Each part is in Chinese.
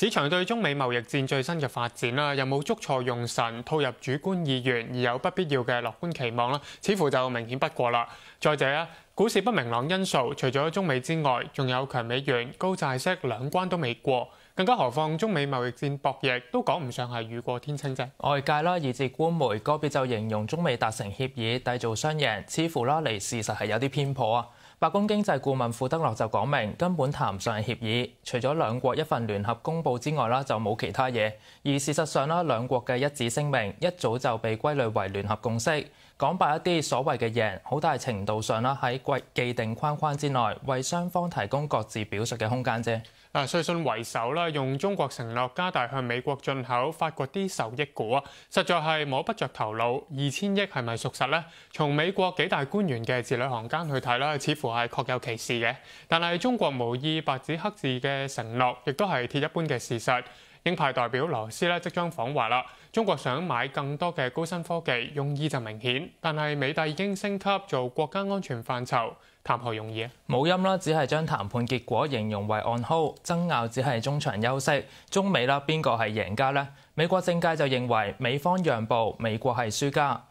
市場對中美貿易戰最新嘅發展啦，有冇捉錯用神，套入主觀意願而有不必要嘅樂觀期望啦？似乎就明顯不過啦。再者啊，股市不明朗因素，除咗中美之外，仲有強美元、高債息兩關都未過，更加何況中美貿易戰博弈都講唔上係雨過天青啫。外界啦，以至官媒，個別就形容中美達成協議，製造雙贏，似乎啦離事實係有啲偏頗啊。白宮經濟顧問库德洛就講明根本談唔上協議，除咗兩國一份聯合公佈之外啦，就冇其他嘢。而事實上啦，兩國嘅一紙聲明一早就被歸類為聯合共識，講白一啲所謂嘅赢，好大程度上啦喺既既定框框之內，為雙方提供各自表述嘅空間啫。啊，瑞信為首啦，用中國承諾加大向美國進口發掘啲受益股啊，實在係摸不着頭腦。二千億係咪属實呢？從美國幾大官員嘅字裏行間去睇啦，似乎系確有其事嘅，但係中國無意白紙黑字嘅承諾，亦都係鐵一般嘅事實。英派代表羅斯咧，即將訪華啦。中國想買更多嘅高新科技，用意就明顯。但係美帝已經升級做國家安全範疇，談何容易啊？冇音啦，只係將談判結果形容為暗號，爭拗只係中場休息。中美啦，邊個係贏家呢？美國政界就認為美方讓步，美國係輸家。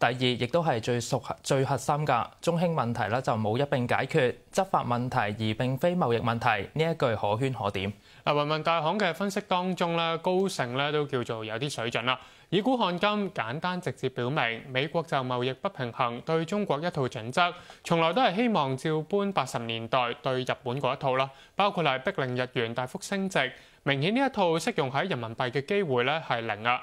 第二，亦都係最熟、最核心嘅中興問題咧，就冇一並解決執法問題，而並非貿易問題。呢一句可圈可點。嗱，雲雲大行嘅分析當中咧，高盛咧都叫做有啲水準啦。以股看金，簡單直接表明美國就貿易不平衡對中國一套準則，從來都係希望照搬八十年代對日本嗰一套啦。包括係逼令日元大幅升值，明顯呢一套適用喺人民幣嘅機會咧係零啊。